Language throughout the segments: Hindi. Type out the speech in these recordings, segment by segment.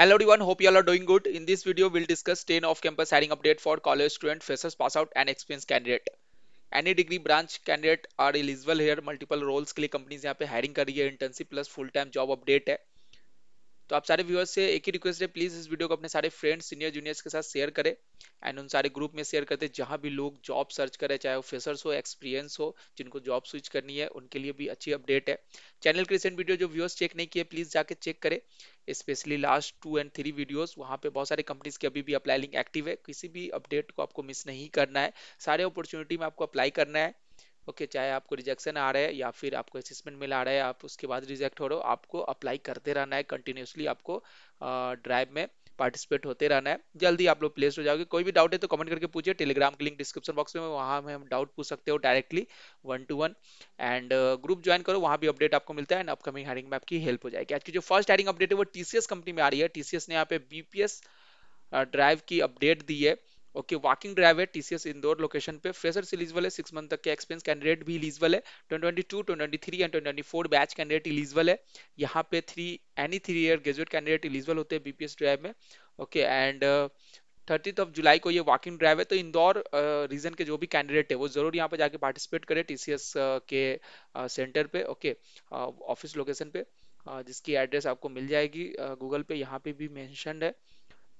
Hello everyone, hope you all are doing good. In this video, we'll discuss 10 off-campus hiring update for college student, freshers, pass out and experienced candidate. Any degree branch candidate are eligible here multiple roles के लिए कंपनीज यहाँ पे हायरिंग कर रही है internship plus full time job update है तो आप सारे व्यूअर्स से एक ही रिक्वेस्ट है प्लीज़ इस वीडियो को अपने सारे फ्रेंड्स सीनियर जूनियर्स के साथ शेयर करें एंड उन सारे ग्रुप में शेयर करते जहाँ भी लोग जॉब सर्च करें चाहे वो फ्रेशर्स हो एक्सपीरियंस हो जिनको जॉब स्विच करनी है उनके लिए भी अच्छी अपडेट है चैनल के रिसेंट वीडियो जो व्यूअर्स चेक नहीं किए प्लीज़ जाके चेक करें specially last two and three videos वहाँ पे बहुत सारे कंपनीज की अभी भी अप्लाई लिंक एक्टिव है किसी भी अपडेट को आपको मिस नहीं करना है सारे अपॉर्चुनिटी में आपको अप्लाई करना है ओके okay, चाहे आपको रिजेक्शन आ रहा है या फिर आपको असिस्मेंट मिल आ रहा है आप उसके बाद रिजेक्ट हो रहे हो आपको अप्लाई करते रहना है कंटिन्यूसली आपको ड्राइव में पार्टिसिपेट होते रहना है जल्दी आप लोग प्लेस हो जाओगे कोई भी डाउट है तो कमेंट करके पूछिए टेलीग्राम के लिंक डिस्क्रिप्शन बॉक्स में वहाँ में हम डाउट पूछ सकते हो directly one to one and group join करो वहाँ भी अपडेट आपको मिलता है एंड अपकमिंग हायरिंग में आपकी हेल्प हो जाएगी आज की जो फर्स्ट हायरिंग अपडेट है वो टीसीएस कंपनी में आ रही है टीसीएस ने यहाँ पे बीपीएस ड्राइव uh, की अपडेट दी है ओके वॉकिंग ड्राइव है टीसीएस इंदौर लोकेशन पे फ्रेशर इलिजिबल है सिक्स मंथ तक के एक्सपीरियंस कैंडिडेट भी इलिजिबल है twenty two twenty three and twenty four batch candidate eligible है यहाँ पे three any three year graduate candidate eligible होते हैं बीपीएस ड्राइव में ओके एंड थर्टीथ ऑफ जुलाई को ये वॉकिंग ड्राइव है तो इंदौर रीजन uh, के जो भी कैंडिडेट है वो जरूर यहाँ पे जाके पार्टिसिपेट करें टीसीएस uh, के सेंटर uh, पे ओके ऑफिस लोकेशन पे जिसकी एड्रेस आपको मिल जाएगी गूगल पे यहाँ पे भी मैंशनड है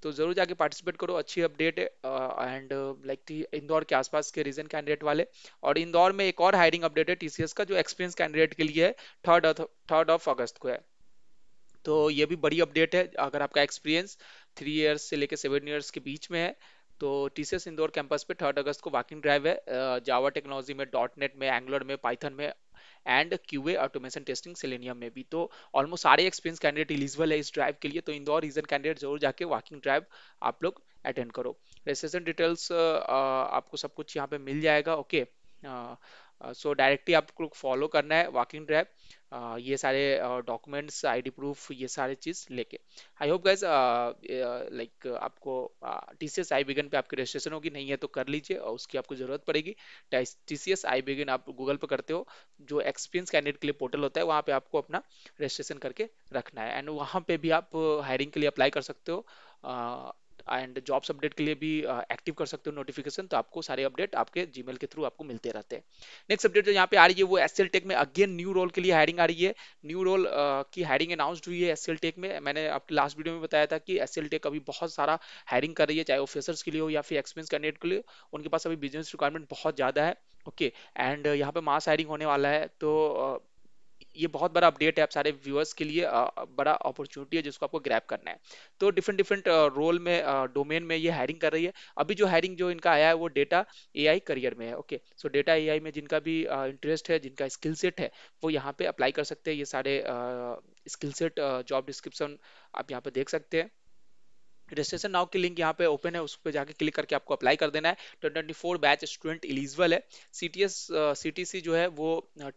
तो जरूर जाके पार्टिसिपेट करो अच्छी अपडेट है एंड लाइक थी इंदौर के आसपास के रीजन कैंडिडेट वाले और इंदौर में एक और हायरिंग अपडेट है टीसीएस का जो एक्सपीरियंस कैंडिडेट के लिए है थर्ड थर्ड ऑफ अगस्त को है तो ये भी बड़ी अपडेट है अगर आपका एक्सपीरियंस थ्री ईयर्स से लेकर सेवन ईयर्स के बीच में है तो टी इंदौर कैंपस पे थर्ड अगस्त को वॉकिंग ड्राइव है जावा टेक्नोलॉजी में डॉट नेट में एंगुलर में पाइथन में and QA automation testing Selenium में भी तो ऑलमोस्ट सारे एक्सपीरियंस कैंडिडेट इलिजिबल है इस ड्राइव के लिए तो इंदौर रीजन कैंडिडेट जरूर जाके वॉकिंग ड्राइव आप लोग अटेंड करो रजिस्ट्रेशन डिटेल्स आपको सब कुछ यहाँ पे मिल जाएगा okay okay. So uh, directly आपको फॉलो करना है वॉकिंग ड्रैप uh, ये सारे डॉक्यूमेंट्स आईडी प्रूफ ये सारे चीज़ लेके आई होप गाइज लाइक आपको T C S iBegin पर आपकी रजिस्ट्रेशन होगी नहीं है तो कर लीजिए और उसकी आपको ज़रूरत पड़ेगी T C S iBegin आप गूगल पर करते हो जो एक्सपीरियंस कैंडिडेट के लिए पोर्टल होता है वहाँ पर आपको अपना रजिस्ट्रेशन करके रखना है एंड वहाँ पर भी आप हायरिंग के लिए अप्लाई कर सकते हो uh, एंड जॉब्स अपडेट के लिए भी एक्टिव कर सकते हो नोटिफिकेशन तो आपको सारे अपडेट आपके जीमेल के थ्रू आपको मिलते रहते हैं नेक्स्ट अपडेट जो यहाँ पे आ रही है वो एस टेक में अगेन न्यू रोल के लिए हायरिंग आ रही है न्यू रोल की हायरिंग अनाउंसड हुई है एस टेक में मैंने आपके लास्ट वीडियो में बताया था कि एस टेक अभी बहुत सारा हायरिंग कर रही है चाहे ऑफिसर्स के लिए हो या फिर एक्सपीरियंस कैंडिडेट के लिए उनके पास अभी बिजनेस रिक्वायरमेंट बहुत ज़्यादा है ओके एंड यहाँ पे मास हायरिंग होने वाला है तो ये बहुत बड़ा अपडेट है आप सारे व्यूअर्स के लिए बड़ा अपॉर्चुनिटी है जिसको आपको ग्रैप करना है तो डिफरेंट डिफरेंट रोल में डोमेन में ये हायरिंग कर रही है अभी जो हायरिंग जो इनका आया है वो डेटा एआई करियर में है ओके सो डेटा एआई में जिनका भी इंटरेस्ट है जिनका स्किल सेट है वो यहाँ पे अप्लाई कर सकते हैं ये सारे स्किल सेट जॉब डिस्क्रिप्शन आप यहाँ पे देख सकते हैं रजिस्ट्रेशन नाउ की लिंक यहाँ पे ओपन है उस पर जाके क्लिक करके आपको अप्लाई कर देना है ट्वेंटी बैच स्टूडेंट इलिजिबल है C T S C T C जो है वो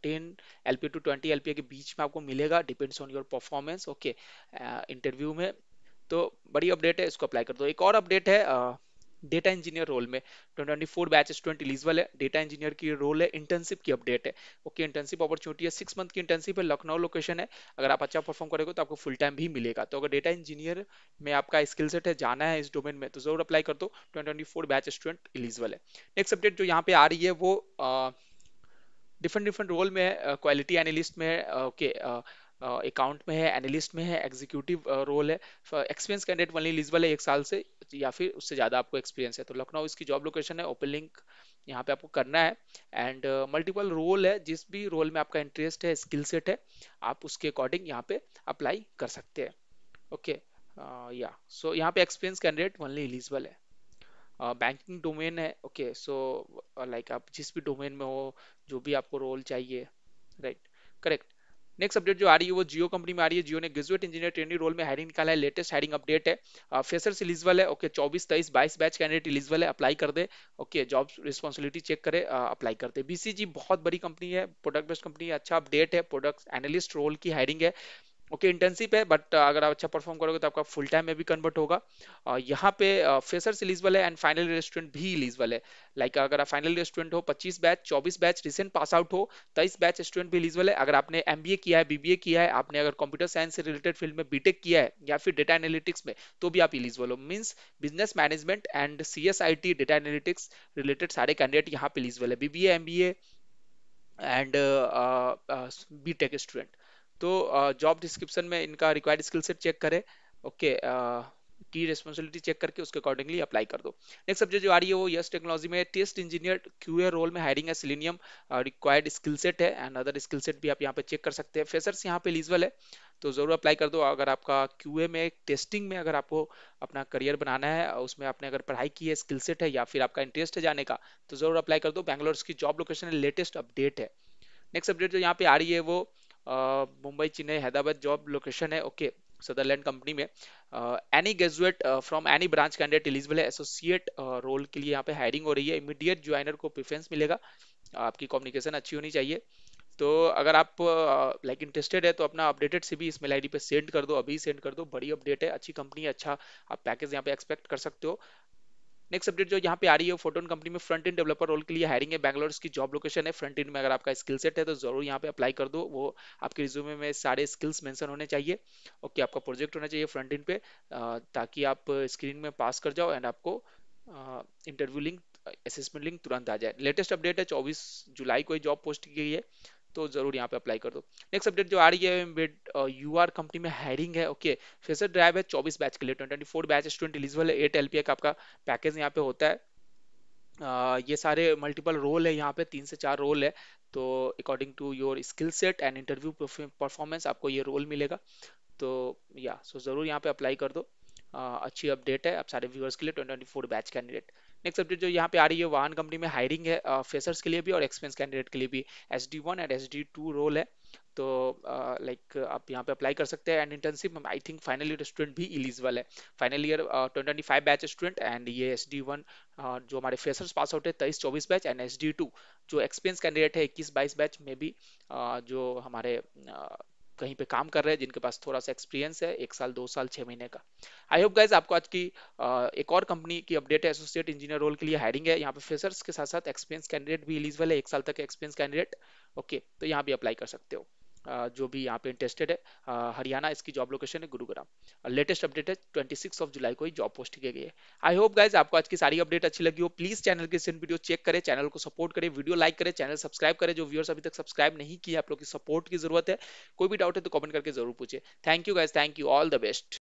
ten L P to twenty L P के बीच में आपको मिलेगा depends on your performance okay interview में तो बड़ी अपडेट है इसको अप्लाई कर दो एक और अपडेट है uh, डेटा इंजीनियर रोल में फोर बैच स्टूडेंट एलिजिबल है डेटा इंजीनियर की रोल है इंटर्नशिप की अपडेट है ओके इंटर्नशिप अपॉर्चुनिटी है सिक्स मंथ की इंटर्नशिप है लखनऊ लोकेशन है अगर आप अच्छा परफॉर्म करेंगे तो आपको फुल टाइम भी मिलेगा तो अगर डेटा इंजीनियर में आपका स्किल सेट है जाना है इस डोमेन में तो जरूर अप्लाई कर दो ट्वेंटी बैच स्टूडेंट एलिजिबल है नेक्स्ट अपडेट जो यहाँ पे आ रही है वो डिफरेंट डिफरेंट रोल में क्वालिटी एनालिस्ट में ओके okay, अकाउंट में है एनालिस्ट में है एग्जीक्यूटिव रोल है एक्सपीरियंस कैंडिडेट वनली एलिजिबल है एक साल से या फिर उससे ज़्यादा आपको एक्सपीरियंस है तो लखनऊ इसकी जॉब लोकेशन है ओपन लिंक यहाँ पे आपको करना है एंड मल्टीपल रोल है जिस भी रोल में आपका इंटरेस्ट है स्किल सेट है आप उसके अकॉर्डिंग यहाँ पे अप्लाई कर सकते हैं ओके या सो यहाँ पे एक्सपीरियंस कैंडिडेट वनली एलिजिबल है बैंकिंग uh, डोमेन है ओके सो लाइक आप जिस भी डोमेन में हो जो भी आपको रोल चाहिए राइट करेक्ट नेक्स्ट अपडेट जो आ रही है वो जियो कंपनी में आ रही है जियो ने ग्रेजुएट इंजीनियर ट्रेनिंग रोल में हायरिंग निकाला है लेटेस्ट हायरिंग अपडेट है से इलिजिबल है ओके चौबीस तेईस बाईस बैच कैंडिडेट इलिजिबल है अप्लाई कर दे ओके जॉब रिस्पॉन्सिबिलिटी चेक करे अप्लाई कर दे बीसीजी बहुत बड़ी कंपनी है प्रोडक्ट बेस्ट कंपनी है अच्छा अपडेट है प्रोडक्ट एनालिस्ट रोल की हायरिंग है ओके इंटर्नशिप है बट uh, अगर आप अच्छा परफॉर्म करोगे तो आपका फुल टाइम में भी कन्वर्ट होगा uh, यहाँ पे फेसर्स uh, इलिजिबल है एंड फाइनल रेस्टोरेंट भी इलिजिबल है लाइक अगर आप फाइनल रेस्टोरेंट हो 25 batch 24 batch recent pass out हो तेईस बैच स्टूडेंट भी इलिजिबल है अगर आपने एम किया है बीबीए किया है आपने अगर कंप्यूटर साइंस से रिलेटेड फील्ड में बीटेक किया है या फिर डेटा एनालिटिक्स में तो भी आप इलिजिबल हो means business management and C S data analytics related सारे कैंडिडेट यहाँ पे इलिजिबल है BBA M B and B tech student तो जॉब डिस्क्रिप्शन में इनका रिक्वायर्ड स्किल सेट चेक करें ओके की रिस्पॉन्सिबिलिटी चेक करके उसके अकॉर्डिंगली अप्लाई कर दो नेक्स्ट सब्जेक्ट जो आ रही है वो यस टेक्नोलॉजी में टेस्ट इंजीनियर ए रोल में हायरिंग है सिलीनियम रिक्वायर्ड स्किल सेट है एंड अदर स्किल सेट भी आप यहाँ पे चेक कर सकते हैं फेसर्स यहाँ पे एलिजिबल है तो ज़रूर अप्लाई कर दो अगर आपका ए में टेस्टिंग में अगर आपको अपना करियर बनाना है उसमें आपने अगर पढ़ाई की है स्किल सेट है या फिर आपका इंटरेस्ट है जाने का तो ज़रूर अप्लाई कर दो बैंगलोर की जॉब लोकेशन लेटेस्ट अपडेट है नेक्स्ट अपडेट जो यहाँ पे आ रही है वो मुंबई चेन्नई हैदराबाद जॉब लोकेशन है ओके सदरलैंड कंपनी में any graduate from any branch candidate eligible है एसोसिएट रोल के लिए यहाँ पे हायरिंग हो रही है इमीडिएट ज्वाइनर को प्रिफ्रेंस मिलेगा आपकी कम्युनिकेशन अच्छी होनी चाहिए तो अगर आप लाइक uh, इंटरेस्टेड like है तो अपना अपडेटेड से भी इस मेल आई पे सेंड कर दो अभी सेंड कर दो बड़ी अपडेट है अच्छी कंपनी है अच्छा आप पैकेज यहाँ पे एक्सपेक्ट कर सकते हो नेक्स्ट अपडेट जो यहाँ पे आ रही है फोटोन कंपनी में फ्रंट एंड डेवलपर रोल के लिए हायरिंग है बैंगलोर की जॉब लोकेशन है फ्रंट एंड में अगर आपका स्किल सेट है तो जरूर यहाँ पे अप्लाई कर दो वो आपके रिज्यूमे में सारे स्किल्स मेंशन होने चाहिए ओके okay, आपका प्रोजेक्ट होना चाहिए फ्रंट एंड पे ताकि आप स्क्रीन में पास कर जाओ एंड आपको इंटरव्यू लिंक असेसमेंट लिंक तुरंत आ जाए लेटेस्ट अपडेट है चौबीस जुलाई को जॉब पोस्ट की गई है तो जरूर यहाँ पे अप्लाई कर दो नेक्स्ट अपडेट जो आ रही है यू आर कंपनी में हायरिंग है ओके फेसर ड्राइव है चौबीस बैच के लिए twenty four batch student eligible है एट एल का आपका पैकेज यहाँ पे होता है uh, ये सारे मल्टीपल रोल है यहाँ पे तीन से चार रोल है तो according to your skill set and interview performance आपको ये रोल मिलेगा तो या सो ज़रूर यहाँ पे अप्लाई कर दो अच्छी अपडेट है आप सारे व्यूअर्स के लिए twenty four batch candidate next update जो यहाँ पे आ रही है वाहन कंपनी में हायरिंग है फेसर्स के लिए भी और एक्सपीरियंस कैंडिडेट के लिए भी S D one and S D two role है तो लाइक आप यहाँ पे अप्लाई कर सकते हैं and internship I think final year student भी इलिजिबल है final year twenty five batch student and ये एस डी वन जो हमारे फेसर्स पास आउट है तेईस चौबीस batch and S D two जो एक्सपीरियंस कैंडिडेट है इक्कीस बाईस बैच में भी जो हमारे कहीं पे काम कर रहे हैं जिनके पास थोड़ा सा एक्सपीरियंस है एक साल दो साल छः महीने का आई होप गाइज आपको आज की एक और कंपनी की अपडेट है एसोसिएट इंजीनियर रोल के लिए हायरिंग है यहाँ पे फेसर्स के साथ साथ एक्सपीरियंस कैंडिडेट भी एलिजिबल है एक साल तक एक्सपीरियंस कैंडिडेट ओके तो यहाँ भी अप्लाई कर सकते हो जो भी यहाँ पे इंटरेस्टेड है हरियाणा इसकी जॉब लोकेशन है गुरुग्राम लेटेस्ट अपडेट है ट्वेंटी सिक्स ऑफ जुलाई को ही जॉब पोस्ट की गई है आई होप गाइज आपको आज की सारी अपडेट अच्छी लगी हो प्लीज चैनल की सिर्फ वीडियो चेक करें चैनल को सपोर्ट करें वीडियो लाइक करें चैनल सब्सक्राइब करें जो व्यूअर्स अभी तक सब्सक्राइब नहीं किया आप लोग की सपोर्ट की जरूरत है कोई भी डाउट है तो कॉमेंट करके जरूर पूछे thank you guys thank you all the best